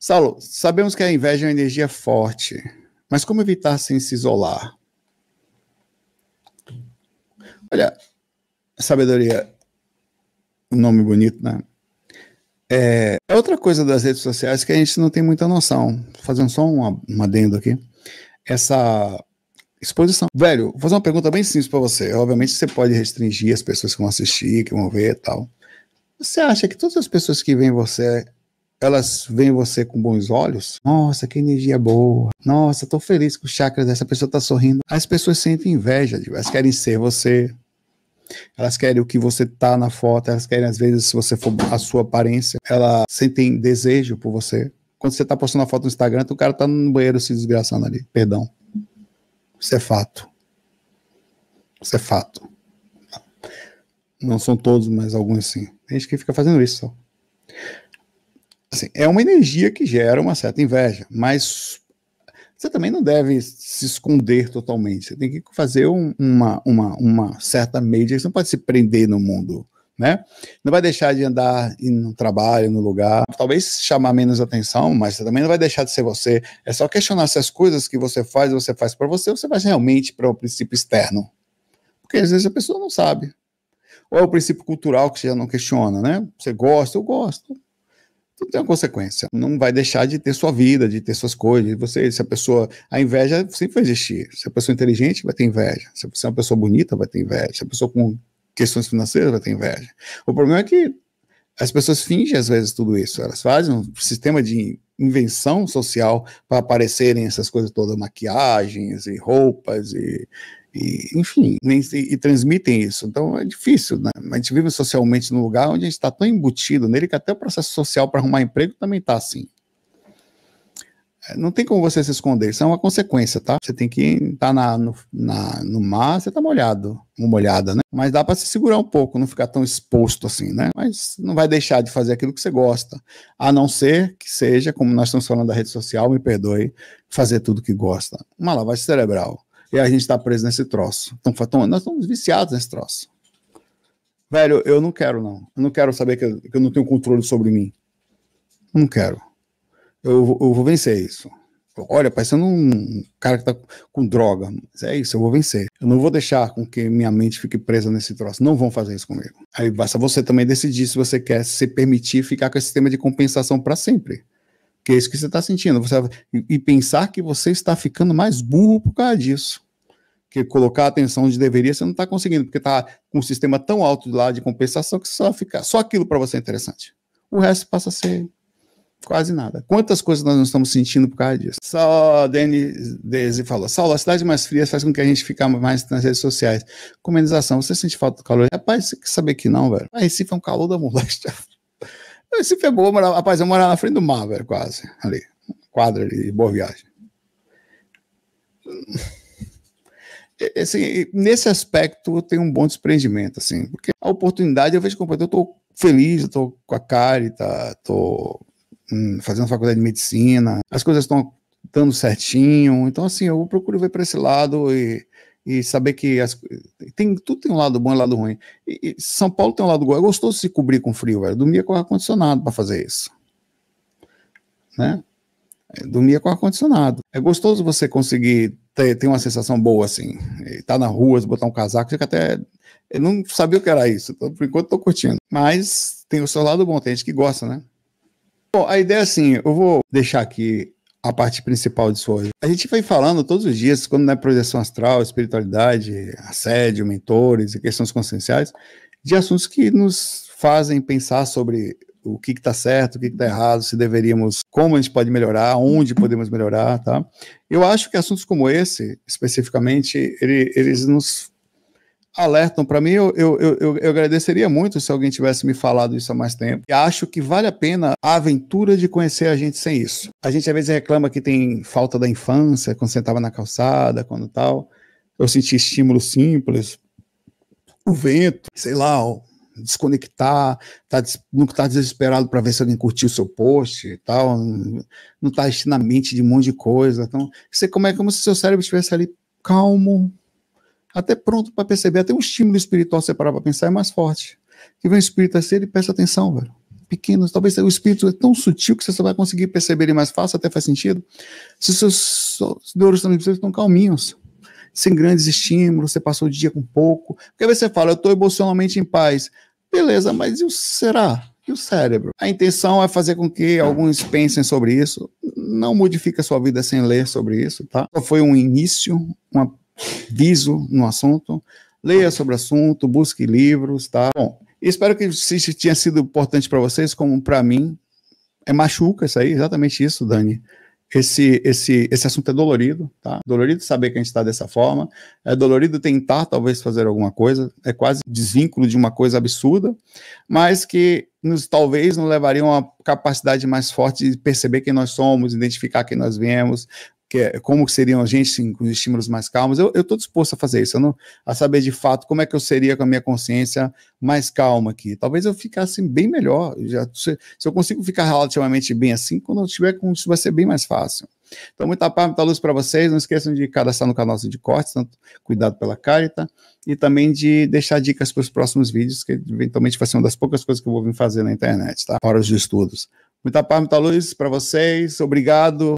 Saulo, sabemos que a inveja é uma energia forte, mas como evitar sem se isolar? Olha, sabedoria, um nome bonito, né? É, é, outra coisa das redes sociais que a gente não tem muita noção. Fazendo só um, um adendo aqui. Essa exposição. Velho, vou fazer uma pergunta bem simples para você. Obviamente você pode restringir as pessoas que vão assistir, que vão ver e tal. Você acha que todas as pessoas que veem você elas veem você com bons olhos, nossa, que energia boa, nossa, tô feliz com o chakra dessa pessoa tá sorrindo. As pessoas sentem inveja, elas querem ser você, elas querem o que você tá na foto, elas querem, às vezes, se você for a sua aparência, elas sentem desejo por você. Quando você tá postando a foto no Instagram, o cara tá no banheiro se desgraçando ali, perdão. Isso é fato. Isso é fato. Não são todos, mas alguns sim. Tem gente que fica fazendo isso só assim, é uma energia que gera uma certa inveja, mas você também não deve se esconder totalmente. Você tem que fazer um, uma, uma, uma certa média. Você não pode se prender no mundo, né? Não vai deixar de andar no trabalho, no lugar. Talvez chamar menos atenção, mas você também não vai deixar de ser você. É só questionar se as coisas que você faz, você faz para você, ou você faz realmente para o princípio externo. Porque às vezes a pessoa não sabe. Ou é o princípio cultural que você já não questiona, né? Você gosta, eu gosto tudo tem uma consequência. Não vai deixar de ter sua vida, de ter suas coisas. Você, se a pessoa, a inveja sempre vai existir. Se a pessoa é inteligente, vai ter inveja. Se você é uma pessoa bonita, vai ter inveja. Se a pessoa com questões financeiras vai ter inveja. O problema é que as pessoas fingem às vezes tudo isso. Elas fazem um sistema de invenção social para aparecerem essas coisas todas, maquiagens e roupas e, e, enfim, nem, e, e, transmitem isso. Então é difícil, né? A gente vive socialmente num lugar onde a gente está tão embutido nele que até o processo social para arrumar emprego também está assim. É, não tem como você se esconder, isso é uma consequência, tá? Você tem que estar tá na, no, na, no mar, você tá molhado, molhada, né? Mas dá para se segurar um pouco, não ficar tão exposto assim, né? Mas não vai deixar de fazer aquilo que você gosta, a não ser que seja, como nós estamos falando da rede social, me perdoe, fazer tudo que gosta. Uma lavagem cerebral e a gente está preso nesse troço. Então, tão, nós estamos viciados nesse troço. Velho, eu não quero, não. Eu não quero saber que eu, que eu não tenho controle sobre mim. Não quero. Eu, eu vou vencer isso. Olha, parecendo é um cara que tá com droga. Mas é isso, eu vou vencer. Eu não vou deixar com que minha mente fique presa nesse troço. Não vão fazer isso comigo. Aí basta você também decidir se você quer se permitir ficar com esse sistema de compensação para sempre que é isso que você está sentindo. Você, e pensar que você está ficando mais burro por causa disso. Que colocar a atenção onde deveria você não está conseguindo, porque está com um sistema tão alto lá de compensação que só fica só aquilo para você é interessante. O resto passa a ser quase nada. Quantas coisas nós não estamos sentindo por causa disso? Só Dani Desi falou, Saulo, as cidades mais frias faz com que a gente fique mais nas redes sociais. Comendização, você sente falta do calor? Rapaz, você quer saber que não, velho? A Recife é um calor da moléstia. Eu se ferrou, rapaz, eu morava na frente do mar, velho, quase, ali, quadra de boa viagem. Assim, nesse aspecto, eu tenho um bom desprendimento, assim, porque a oportunidade, eu vejo que eu tô feliz, eu tô com a Carita, tá, tô hum, fazendo faculdade de medicina, as coisas estão dando certinho, então, assim, eu procuro ver para esse lado e e saber que as, tem, tudo tem um lado bom e um lado ruim. E, e São Paulo tem um lado bom. É gostoso se cobrir com frio, velho. dormia é com ar-condicionado para fazer isso. Né? É, dormia é com ar-condicionado. É gostoso você conseguir ter, ter uma sensação boa assim. Estar tá na rua, botar um casaco, fica até. Eu não sabia o que era isso. Então, por enquanto, estou curtindo. Mas tem o seu lado bom, tem gente que gosta, né? Bom, a ideia é assim: eu vou deixar aqui a parte principal disso hoje. A gente vai falando todos os dias, quando não é projeção astral, espiritualidade, assédio, mentores e questões conscienciais, de assuntos que nos fazem pensar sobre o que está certo, o que está errado, se deveríamos, como a gente pode melhorar, onde podemos melhorar, tá? Eu acho que assuntos como esse, especificamente, ele, eles nos alertam para mim, eu, eu, eu, eu, agradeceria muito se alguém tivesse me falado isso há mais tempo. E acho que vale a pena a aventura de conhecer a gente sem isso. A gente às vezes reclama que tem falta da infância, quando sentava na calçada, quando tal. Eu senti estímulos simples, o vento, sei lá, ó, desconectar, tá, não tá desesperado para ver se alguém curtiu seu post e tal, não tá na mente de um monte de coisa. Então, você como é como se seu cérebro estivesse ali calmo, até pronto para perceber, até um estímulo espiritual separado para pensar é mais forte. Que vem um espírito assim, ele presta atenção, velho. Pequeno, talvez o espírito é tão sutil que você só vai conseguir perceber ele mais fácil, até faz sentido. Se seus dores estão calminhos, sem grandes estímulos, você passou o dia com pouco. Porque aí você fala, eu estou emocionalmente em paz. Beleza, mas e o será? E o cérebro? A intenção é fazer com que alguns pensem sobre isso. Não modifica sua vida sem ler sobre isso, tá? Só foi um início, uma viso no assunto, leia sobre o assunto, busque livros, tá? Bom, espero que isso tenha sido importante para vocês, como para mim. É machuca isso aí, exatamente isso, Dani. Esse, esse, esse assunto é dolorido, tá? Dolorido saber que a gente está dessa forma, é dolorido tentar talvez fazer alguma coisa, é quase desvínculo de uma coisa absurda, mas que nos, talvez nos levaria a uma capacidade mais forte de perceber quem nós somos, identificar quem nós viemos, que é, como seriam a gente com estímulos mais calmos, eu estou disposto a fazer isso, não, a saber de fato como é que eu seria com a minha consciência mais calma aqui. Talvez eu ficasse bem melhor. Já, se, se eu consigo ficar relativamente bem assim, quando eu estiver com isso vai ser bem mais fácil. Então, muita paz, muita luz para vocês. Não esqueçam de cadastrar no canal de cortes, tanto cuidado pela carita, e também de deixar dicas para os próximos vídeos, que eventualmente vai ser uma das poucas coisas que eu vou vir fazer na internet, tá? Para os estudos. Muita paz, muita luz para vocês. Obrigado.